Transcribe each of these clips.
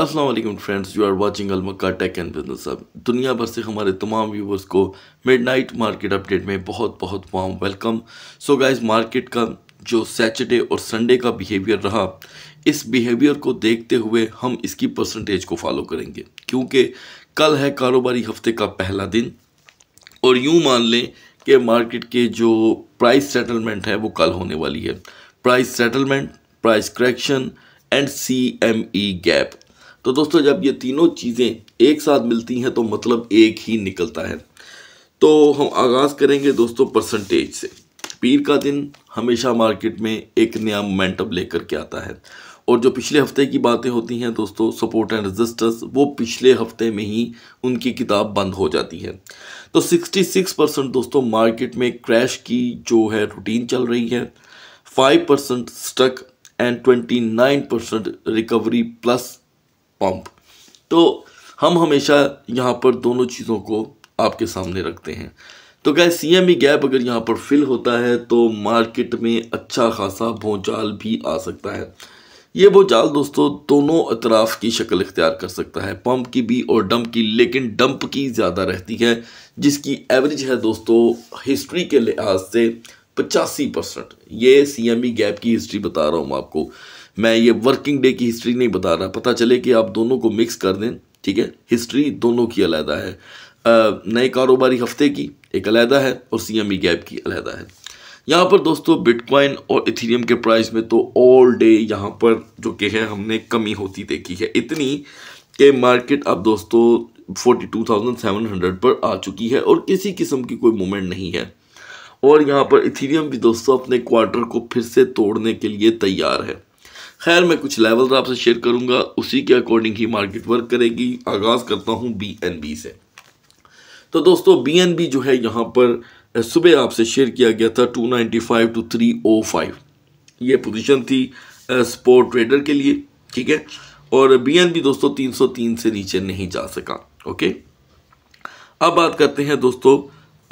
Aslam friends you are watching अलमक्का tech and business अब दुनिया भर से हमारे तमाम व्यूवर्स को मिडनाइट मार्केट अपडेट में बहुत बहुत वाम वेलकम सो गाइज मार्केट का जो सैटरडे और संडे का बिहेवियर रहा इस बिहेवियर को देखते हुए हम इसकी परसेंटेज को फॉलो करेंगे क्योंकि कल है कारोबारी हफ्ते का पहला दिन और यूँ मान लें कि मार्केट के जो प्राइस सेटलमेंट है वो कल होने वाली है price settlement price correction and C M E gap तो दोस्तों जब ये तीनों चीज़ें एक साथ मिलती हैं तो मतलब एक ही निकलता है तो हम आगाज़ करेंगे दोस्तों परसेंटेज से पीर का दिन हमेशा मार्केट में एक नया मोमेंटम लेकर के आता है और जो पिछले हफ्ते की बातें होती हैं दोस्तों सपोर्ट एंड रेजिस्टेंस वो पिछले हफ्ते में ही उनकी किताब बंद हो जाती है तो 66 परसेंट दोस्तों मार्केट में क्रैश की जो है रूटीन चल रही है 5 percent stuck and 29 percent recovery plus pump तो हम हमेशा यहाँ पर दोनों चीज़ों को आपके सामने रखते हैं तो क्या सी एम ई गैप अगर यहाँ पर फिल होता है तो मार्केट में अच्छा खासा भोचाल भी आ सकता है ये भोजाल दोस्तों दोनों अतराफ की शक्ल इख्तियार कर सकता है पंप की भी और डंप की लेकिन डंप की ज़्यादा रहती है जिसकी एवरेज है दोस्तों हिस्ट्री के लिहाज से पचासी परसेंट ये सी एम ई गैप की हिस्ट्री बता रहा हूँ आपको मैं ये वर्किंग डे की हिस्ट्री नहीं बता रहा पता चले कि आप दोनों को मिक्स कर दें ठीक है हिस्ट्री दोनों की अलहदा है नए कारोबारी हफ्ते की एक अलहदा है और सी एम ई गैप की अलहदा है यहाँ पर दोस्तों बिटकॉइन और इथेरियम के प्राइस में तो ऑल डे यहाँ पर जो कि है हमने कमी होती देखी है इतनी कि मार्केट अब दोस्तों forty two thousand seven hundred पर आ चुकी है और किसी किस्म की कोई मूवमेंट नहीं है और यहाँ पर इथेरियम भी दोस्तों अपने क्वार्टर को फिर से तोड़ने के लिए तैयार है खैर मैं कुछ लेवल तो आपसे शेयर करूंगा उसी के अकॉर्डिंग ही मार्केट वर्क करेगी आगाज़ करता हूं बी से तो दोस्तों बी जो है यहाँ पर सुबह आपसे शेयर किया गया था 295 टू 305 ये पोजीशन थी स्पोर्ट ट्रेडर के लिए ठीक है और बी दोस्तों 303 से नीचे नहीं जा सका ओके अब बात करते हैं दोस्तों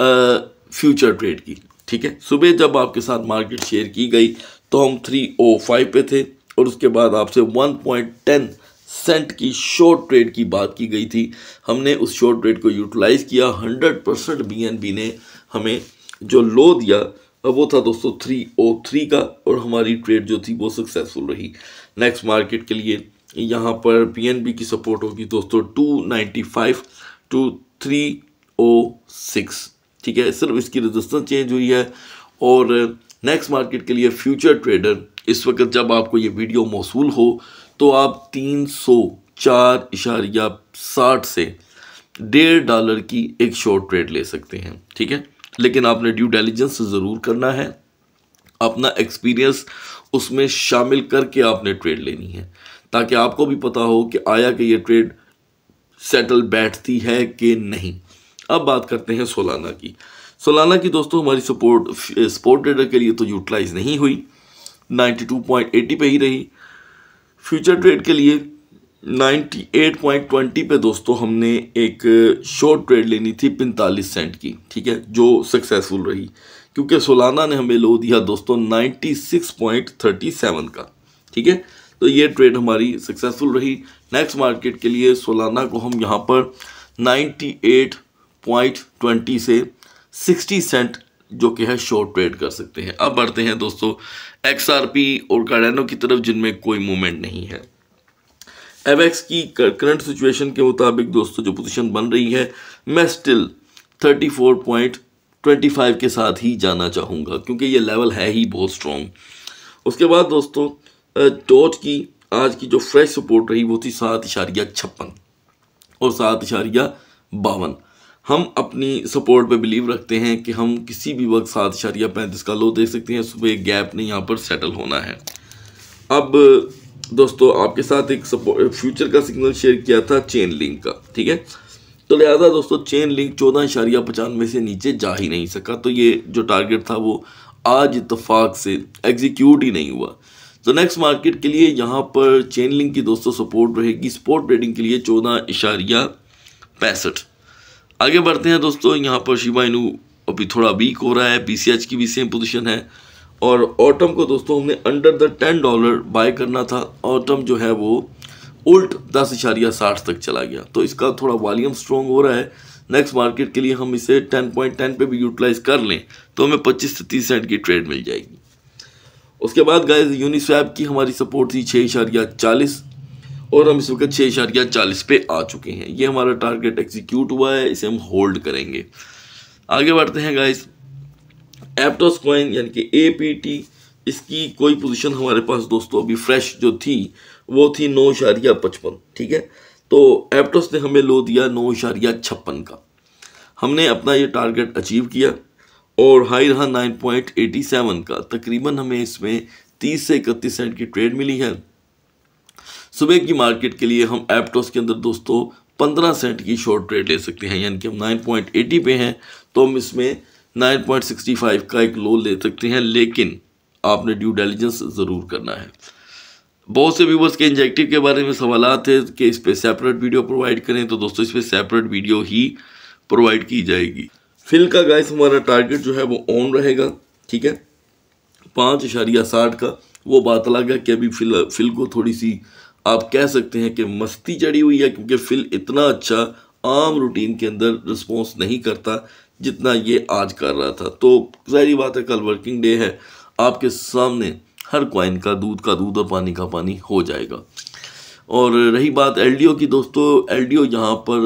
फ्यूचर ट्रेड की ठीक है सुबह जब आपके साथ मार्केट शेयर की गई तो हम 305 पे थे और उसके बाद आपसे 1.10 सेंट की शॉर्ट ट्रेड की बात की गई थी हमने उस शॉर्ट ट्रेड को यूटिलाइज़ किया 100 परसेंट बी ने हमें जो लो दिया वो था दोस्तों थ्री ओ थ्री का और हमारी ट्रेड जो थी वो सक्सेसफुल रही नेक्स्ट मार्केट के लिए यहाँ पर पी की सपोर्ट होगी दोस्तों two ninety five two three O six ठीक है सिर्फ इसकी रजिस्टेंस चेंज हुई है और नेक्स्ट मार्केट के लिए फ्यूचर ट्रेडर इस वक्त जब आपको ये वीडियो मौसू हो तो आप तीन सौ चार इशारिया साठ से डेढ़ डॉलर की एक शॉर्ट ट्रेड ले सकते हैं ठीक है लेकिन आपने ड्यू डेलीजेंस ज़रूर करना है अपना एक्सपीरियंस उसमें शामिल करके आपने ट्रेड लेनी है ताकि आपको भी पता हो कि आया कि ये ट्रेड सेटल बैठती है कि नहीं अब बात करते हैं सोलाना की सोलाना की दोस्तों हमारी सपोर्ट स्पोर्ट ट्रेडर के लिए तो यूटिलाइज नहीं हुई 92.80 पे ही रही फ्यूचर ट्रेड के लिए 98.20 पे दोस्तों हमने एक शॉर्ट ट्रेड लेनी थी 45 सेंट की ठीक है जो सक्सेसफुल रही क्योंकि सोलाना ने हमें लो दिया दोस्तों 96.37 का ठीक है तो ये ट्रेड हमारी सक्सेसफुल रही नेक्स्ट मार्केट के लिए सोलाना को हम यहाँ पर 98.20 से 60 सेंट जो कि है शॉर्ट ट्रेड कर सकते हैं अब बढ़ते हैं दोस्तों एक्स और कार्डेनो की तरफ जिनमें कोई मूवमेंट नहीं है एव की करंट सिचुएशन के मुताबिक दोस्तों जो पोजीशन बन रही है मैं स्टिल 34.25 के साथ ही जाना चाहूँगा क्योंकि ये लेवल है ही बहुत स्ट्रॉन्ग उसके बाद दोस्तों डॉट की आज की जो फ्रेश सपोर्ट रही वो थी सात इशारिया छप्पन और सात इशारिया बावन हम अपनी सपोर्ट पे बिलीव रखते हैं कि हम किसी भी वक्त सात इशारिया पैंतीस का लो देख सकते हैं सुबह एक गैप ने यहाँ पर सेटल होना है अब दोस्तों आपके साथ एक सपोर्ट फ्यूचर का सिग्नल शेयर किया था चेन लिंक का ठीक है तो लिहाजा दोस्तों चेन लिंक चौदह इशारिया पचानवे से नीचे जा ही नहीं सका तो ये जो टारगेट था वो आज इतफाक से एग्जीक्यूट ही नहीं हुआ तो नेक्स्ट मार्केट के लिए यहाँ पर चेन लिंक की दोस्तों सपोर्ट रहेगी स्पोर्ट ट्रेडिंग के लिए चौदह इशारिया पैंसठ आगे बढ़ते हैं दोस्तों यहाँ पर शिवा इनू अभी थोड़ा वीक हो रहा है पी की भी सेम पोजिशन है और ऑटम को दोस्तों हमने under the ten dollar buy करना था ऑटम जो है वो उल्ट दस इशारिया साठ तक चला गया तो इसका थोड़ा वॉल्यूम स्ट्रॉन्ग हो रहा है नेक्स्ट मार्केट के लिए हम इसे टेन पॉइंट टेन पर भी यूटिलाइज कर लें तो हमें पच्चीस से तीस सेंट की ट्रेड मिल जाएगी उसके बाद गाय यूनिस्वैप की हमारी सपोर्ट थी छः इशारिया चालीस और हम इस वक्त छः इशारिया चालीस पे आ चुके हैं ये हमारा टारगेट एग्जीक्यूट हुआ है इसे हम होल्ड करेंगे आगे बढ़ते हैं गाइस एप्टोस कॉइन यानी कि ए पी टी इसकी कोई पोजीशन हमारे पास दोस्तों अभी फ्रेश जो थी वो थी नौ इशारिया पचपन ठीक है तो एप्टोस ने हमें लो दिया नौ इशारिया छप्पन का हमने अपना ये टारगेट अचीव किया और हाई रहा नाइन पॉइंट एटी सेवन का तकरीबन हमें इसमें तीस से इकतीस सेंट की ट्रेड मिली है सुबह की मार्केट के लिए हम एप्टोस के अंदर दोस्तों पंद्रह सेंट की शॉर्ट ट्रेड ले सकते हैं यानी कि हम नाइन पॉइंट एटी पे हैं तो हम इसमें नाइन पॉइंट सिक्सटी फाइव का एक लो ले सकते हैं लेकिन आपने ड्यू डेलीजेंस ज़रूर करना है बहुत से व्यूवर्स के इंजेक्टिव के बारे में सवाल थे कि इस पर सेपरेट वीडियो प्रोवाइड करें तो दोस्तों इस पर सेपरेट वीडियो ही प्रोवाइड की जाएगी फिल का गैस हमारा टारगेट जो है वो ऑन रहेगा ठीक है पाँच इशारिया साठ का वो बात अलग है कि अभी फिल फिल को थोड़ी सी आप कह सकते हैं कि मस्ती चढ़ी हुई है क्योंकि फिल इतना अच्छा आम रूटीन के अंदर रिस्पॉन्स नहीं करता जितना ये आज कर रहा था तो जहरी बात है कल वर्किंग डे है आपके सामने हर क्वाइन का दूध का दूध और पानी का पानी हो जाएगा और रही बात एल की दोस्तों एलडीओ यहाँ पर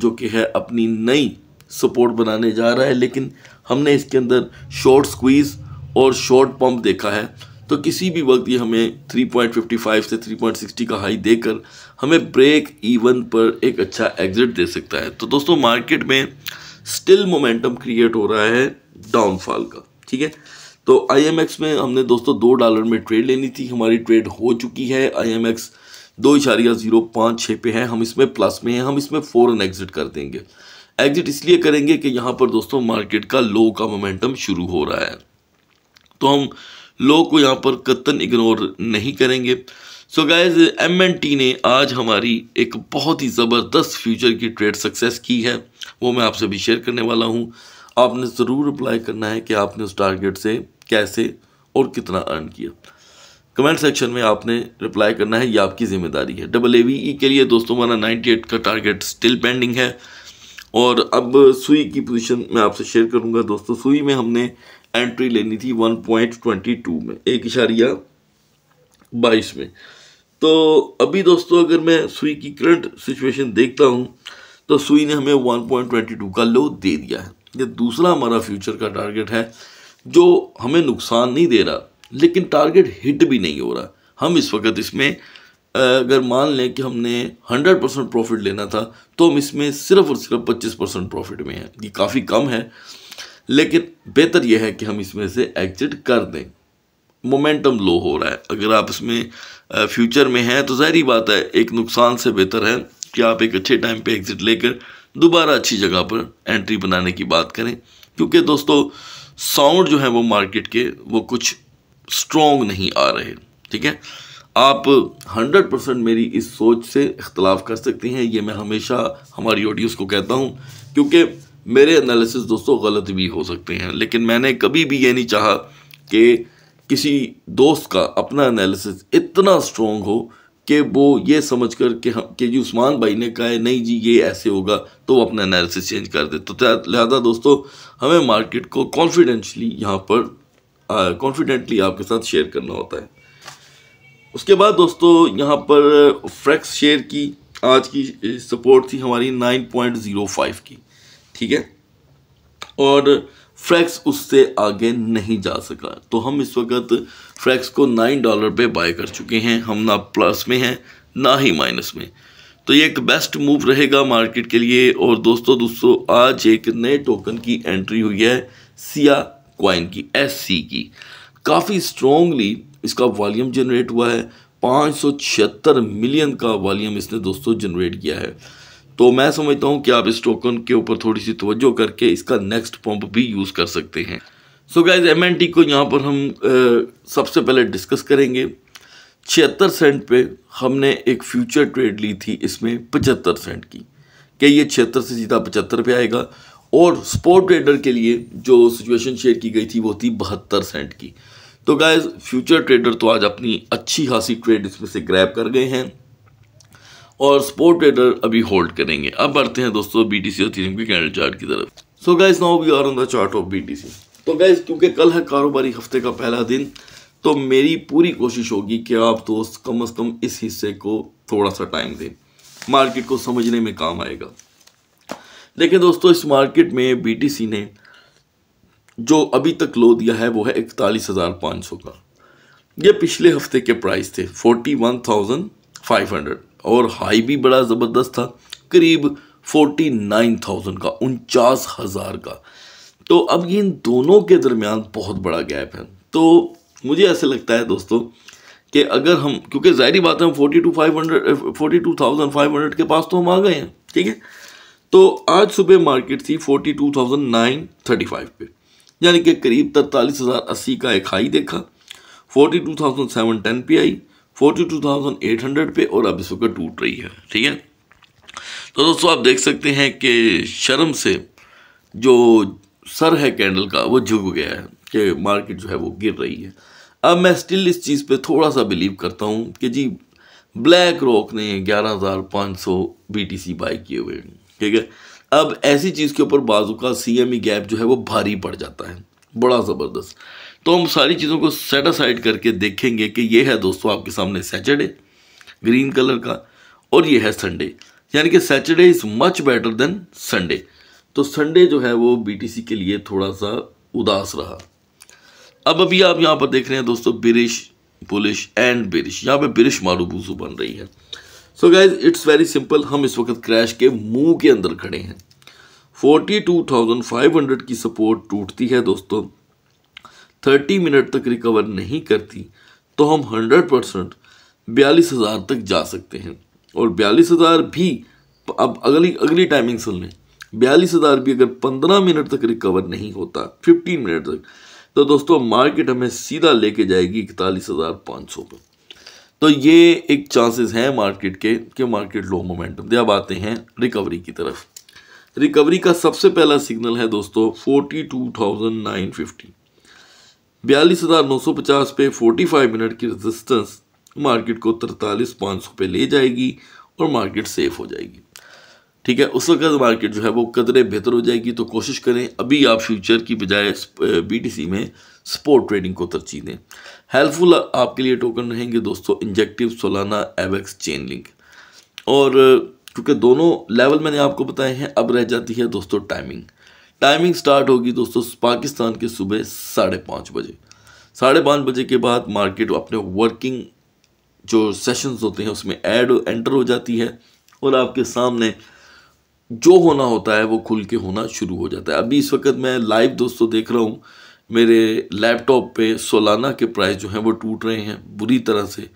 जो कि है अपनी नई सपोर्ट बनाने जा रहा है लेकिन हमने इसके अंदर शॉर्ट स्क्वीज़ और शॉर्ट पंप देखा है तो किसी भी वक्त ये हमें 3.55 से 3.60 का हाई देकर हमें ब्रेक इवन पर एक अच्छा एग्जिट दे सकता है तो दोस्तों मार्केट में स्टिल मोमेंटम क्रिएट हो रहा है डाउनफॉल का ठीक है तो आई में हमने दोस्तों दो डॉलर में ट्रेड लेनी थी हमारी ट्रेड हो चुकी है आई दो इशारिया ज़ीरो पाँच छः पे है हम इसमें प्लस में हैं हम इसमें फ़ौरन एग्ज़िट कर देंगे एग्ज़िट इसलिए करेंगे कि यहाँ पर दोस्तों मार्केट का लो का मोमेंटम शुरू हो रहा है तो हम लोग को यहाँ पर कतन इग्नोर नहीं करेंगे so guys M N T ने आज हमारी एक बहुत ही ज़बरदस्त फ्यूचर की ट्रेड सक्सेस की है वो मैं आपसे भी शेयर करने वाला हूँ आपने ज़रूर अप्लाई करना है कि आपने उस टारगेट से कैसे और कितना अर्न किया कमेंट सेक्शन में आपने रिप्लाई करना है ये आपकी जिम्मेदारी है डबल ए वी ई के लिए दोस्तों हमारा 98 का टारगेट स्टिल पेंडिंग है और अब सुई की पोजीशन मैं आपसे शेयर करूंगा दोस्तों सुई में हमने एंट्री लेनी थी 1.22 में एक इशारिया बाईस में तो अभी दोस्तों अगर मैं सुई की करंट सिचुएशन देखता हूँ तो सुई ने हमें 1.22 का लो दे दिया है ये दूसरा हमारा फ्यूचर का टारगेट है जो हमें नुकसान नहीं दे रहा लेकिन टारगेट हिट भी नहीं हो रहा हम इस वक्त इसमें अगर मान लें कि हमने 100 परसेंट प्रॉफिट लेना था तो हम इसमें सिर्फ और सिर्फ 25 परसेंट प्रॉफिट में हैं ये काफ़ी कम है लेकिन बेहतर यह है कि हम इसमें से एग्जिट कर दें मोमेंटम लो हो रहा है अगर आप इसमें फ्यूचर में हैं तो जहरी बात है एक नुकसान से बेहतर है कि आप एक अच्छे टाइम पे एग्ज़िट लेकर दोबारा अच्छी जगह पर एंट्री बनाने की बात करें क्योंकि दोस्तों साउंड जो है वो मार्केट के वो कुछ स्ट्रॉन्ग नहीं आ रहे ठीक है आप 100 परसेंट मेरी इस सोच से इख्तलाफ कर सकती हैं ये मैं हमेशा हमारी ऑडियंस को कहता हूँ क्योंकि मेरे एनालिसिस दोस्तों गलत भी हो सकते हैं लेकिन मैंने कभी भी ये नहीं चाहा कि किसी दोस्त का अपना एनालिसिस इतना स्ट्रॉन्ग हो कि वो ये समझ कर कि हम कि जी उस्मान भाई ने कहा है नहीं जी ये ऐसे होगा तो वो अपना एनालिसिस चेंज कर दे तो लिहाजा दोस्तों हमें मार्केट को कॉन्फिडेंशली यहाँ पर कॉन्फिडेंटली आपके साथ शेयर करना होता है उसके बाद दोस्तों यहाँ पर फ्रैक्स शेयर की आज की सपोर्ट थी हमारी 9.05 की ठीक है और फ्रैक्स उससे आगे नहीं जा सका तो हम इस वक्त फ्रैक्स को नाइन डॉलर पे बाय कर चुके हैं हम ना प्लस में हैं ना ही माइनस में तो ये एक बेस्ट मूव रहेगा मार्केट के लिए और दोस्तों दोस्तों आज एक नए टोकन की एंट्री हुई है सिया क्वाइन की एस सी की काफ़ी स्ट्रॉन्गली इसका वॉल्यूम जनरेट हुआ है पाँच मिलियन का वॉल्यूम इसने दोस्तों जनरेट किया है तो मैं समझता हूँ कि आप इस टोकन के ऊपर थोड़ी सी तवज्जो करके इसका नेक्स्ट पम्प भी यूज़ कर सकते हैं सो गाइज एम को यहाँ पर हम आ, सबसे पहले डिस्कस करेंगे छिहत्तर सेंट पे हमने एक फ्यूचर ट्रेड ली थी इसमें पचहत्तर सेंट की कि ये छिहत्तर से सीधा पचहत्तर पे आएगा और स्पोर्ट ट्रेडर के लिए जो सिचुएशन शेयर की गई थी वो थी बहत्तर सेंट की तो गाइज़ फ्यूचर ट्रेडर तो आज अपनी अच्छी खासी ट्रेड इसमें से ग्रैब कर गए हैं और स्पोर्ट ट्रेडर अभी होल्ड करेंगे अब बढ़ते हैं दोस्तों सी और थीम के कैंडल चार्ट की तरफ so guys now we are on the chart of C तो गाइज क्योंकि कल है कारोबारी हफ्ते का पहला दिन तो मेरी पूरी कोशिश होगी कि आप दोस्त कम अज़ कम इस हिस्से को थोड़ा सा टाइम दें मार्केट को समझने में काम आएगा देखिए दोस्तों इस मार्केट में सी ने जो अभी तक लो दिया है वो है इकतालीस हज़ार पाँच सौ का ये पिछले हफ्ते के प्राइस थे forty one thousand five hundred और हाई भी बड़ा ज़बरदस्त था करीब फोर्टी नाइन थाउजेंड का उनचास हज़ार का तो अब ये इन दोनों के दरमियान बहुत बड़ा गैप है तो मुझे ऐसे लगता है दोस्तों कि अगर हम क्योंकि ज़ाहरी बात है हम forty two five hundred forty two thousand five hundred के पास तो हम आ गए हैं ठीक है तो आज सुबह मार्केट थी forty two thousand nine thirty five पे यानी कि करीब तरतालीस हज़ार अस्सी का एक हाई देखा forty two thousand seven ten पे आई forty two thousand eight hundred पे और अब इस वक्त टूट रही है ठीक है तो दोस्तों आप देख सकते हैं कि शर्म से जो सर है कैंडल का वो झुक गया है कि मार्केट जो है वो गिर रही है अब मैं स्टिल इस चीज़ पे थोड़ा सा बिलीव करता हूँ कि जी ब्लैक रॉक ने ग्यारह हज़ार पाँच सौ बी टी सी बाई किए हुए हैं ठीक है अब ऐसी चीज़ के ऊपर बाजू का सी एम ई गैप जो है वो भारी पड़ जाता है बड़ा ज़बरदस्त तो हम सारी चीज़ों को सेट करके देखेंगे कि ये है दोस्तों आपके सामने सैटरडे ग्रीन कलर का और ये है संडे यानी कि Saturday is much better than Sunday तो संडे जो है वो बी के लिए थोड़ा सा उदास रहा अब अभी आप यहाँ पर देख रहे हैं दोस्तों बिरिश पुलिश एंड बिरिश यहाँ पे बिरिश मारूबूसू बन रही है so guys it's very simple हम इस वक्त क्रैश के मुंह के अंदर खड़े हैं 42,500 की सपोर्ट टूटती है दोस्तों 30 मिनट तक रिकवर नहीं करती तो हम 100 परसेंट बयालीस हज़ार तक जा सकते हैं और बयालीस हज़ार भी अब अगली अगली टाइमिंग सुन लें बयालीस हज़ार भी अगर पंद्रह मिनट तक रिकवर नहीं होता फिफ्टीन मिनट तक तो दोस्तों मार्केट हमें सीधा लेके जाएगी इकतालीस हज़ार पाँच सौ पर तो ये एक चांसेस हैं मार्केट के कि मार्केट लो मोमेंटम अब आते हैं रिकवरी की तरफ रिकवरी का सबसे पहला सिग्नल है दोस्तों forty two thousand nine fifty बयालीस हज़ार नौ सौ पचास पे फोर्टी फाइव मिनट की रेजिस्टेंस मार्केट को तरतालीस पाँच सौ पे ले जाएगी और मार्केट सेफ हो जाएगी ठीक है उस वक्त मार्केट जो है वो कदरे बेहतर हो जाएगी तो कोशिश करें अभी आप फ्यूचर की बजाय सी में स्पोर्ट ट्रेडिंग को तरजीह दें हेल्पफुल आपके लिए टोकन रहेंगे दोस्तों Injective Solana Avax Chainlink और क्योंकि दोनों लेवल मैंने आपको बताए हैं अब रह जाती है दोस्तों टाइमिंग टाइमिंग स्टार्ट होगी दोस्तों पाकिस्तान के सुबह साढ़े पाँच बजे साढ़े पाँच बजे के बाद मार्केट अपने वर्किंग जो सेशंस होते हैं उसमें ऐड एंटर हो जाती है और आपके सामने जो होना होता है वो खुल के होना शुरू हो जाता है अभी इस वक्त मैं लाइव दोस्तों देख रहा हूँ मेरे लैपटॉप पे सोलाना के प्राइस जो हैं वो टूट रहे हैं बुरी तरह से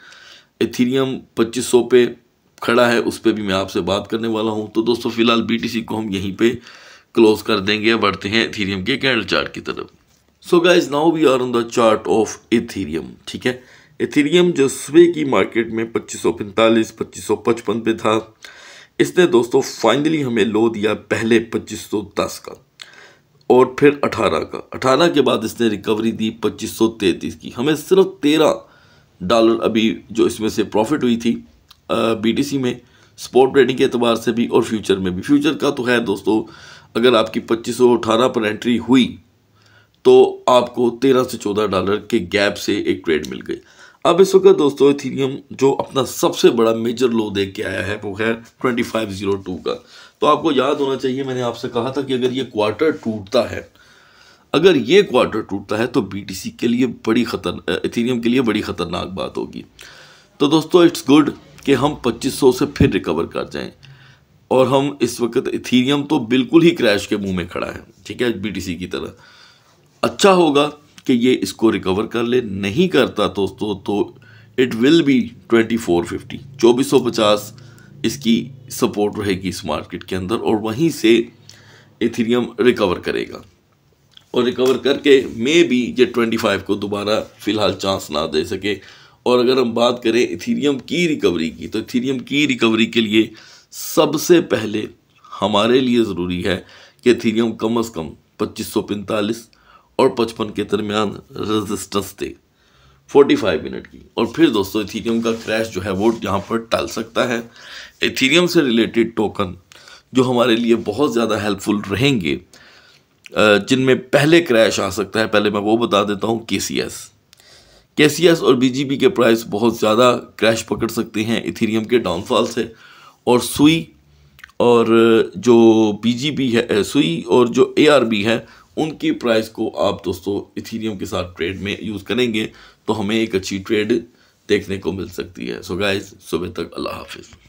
एथीरियम 2500 पे खड़ा है उस पर भी मैं आपसे बात करने वाला हूँ तो दोस्तों फ़िलहाल बी को हम यहीं पर क्लोज कर देंगे बढ़ते हैं इथीरियम के कैंडल चार्ट की तरफ so guys now we are on the chart of Ethereum ठीक है इथीरियम जो सुबह की मार्केट में 2545 2555 पे था इसने दोस्तों फाइनली हमें लो दिया पहले 2510 का और फिर 18 का 18 के बाद इसने रिकवरी दी 2533 की हमें सिर्फ 13 डॉलर अभी जो इसमें से प्रॉफिट हुई थी बीटीसी में स्पोर्ट ट्रेडिंग के अतबार से भी और फ्यूचर में भी फ्यूचर का तो है दोस्तों अगर आपकी पच्चीस सौ अठारह पर एंट्री हुई तो आपको तेरह से चौदह डॉलर के गैप से एक ट्रेड मिल गई अब इस वक्त दोस्तों इथीरियम जो अपना सबसे बड़ा मेजर लो दे के आया है वो है ट्वेंटी फाइव जीरो टू का तो आपको याद होना चाहिए मैंने आपसे कहा था कि अगर ये क्वार्टर टूटता है अगर ये क्वार्टर टूटता है तो बी के लिए बड़ी खतर इथीरियम के लिए बड़ी ख़तरनाक बात होगी तो दोस्तों इट्स गुड कि हम 2500 से फिर रिकवर कर जाएं और हम इस वक्त इथीरियम तो बिल्कुल ही क्रैश के मुंह में खड़ा है ठीक है बीटीसी की तरह अच्छा होगा कि ये इसको रिकवर कर ले नहीं करता तो तो, तो it will be twenty four fifty चौबीस सौ पचास इसकी सपोर्ट रहेगी इस मार्केट के अंदर और वहीं से इथीरियम रिकवर करेगा और रिकवर करके मे भी ये ट्वेंटी फाइव को दोबारा फ़िलहाल चांस ना दे सके और अगर हम बात करें इथीरियम की रिकवरी की तो इथीरियम की रिकवरी के लिए सबसे पहले हमारे लिए ज़रूरी है कि थीरियम कम अज़ कम पच्चीस सौ पैंतालीस और पचपन के दरमियान रेजिस्टेंस दे 45 मिनट की और फिर दोस्तों इथीरियम का क्रैश जो है वो यहाँ पर टल सकता है इथीरियम से रिलेटेड टोकन जो हमारे लिए बहुत ज़्यादा हेल्पफुल रहेंगे जिनमें पहले क्रैश आ सकता है पहले मैं वो बता देता हूँ के C S K C S और बी जी बी के प्राइस बहुत ज़्यादा क्रैश पकड़ सकते हैं इथीरियम के डाउनफॉल से और सुई और जो बीजीबी है सुई और जो एआरबी है उनकी प्राइस को आप दोस्तों इथीरियम के साथ ट्रेड में यूज़ करेंगे तो हमें एक अच्छी ट्रेड देखने को मिल सकती है सो गाइस सुबह तक अल्लाह हाफिज़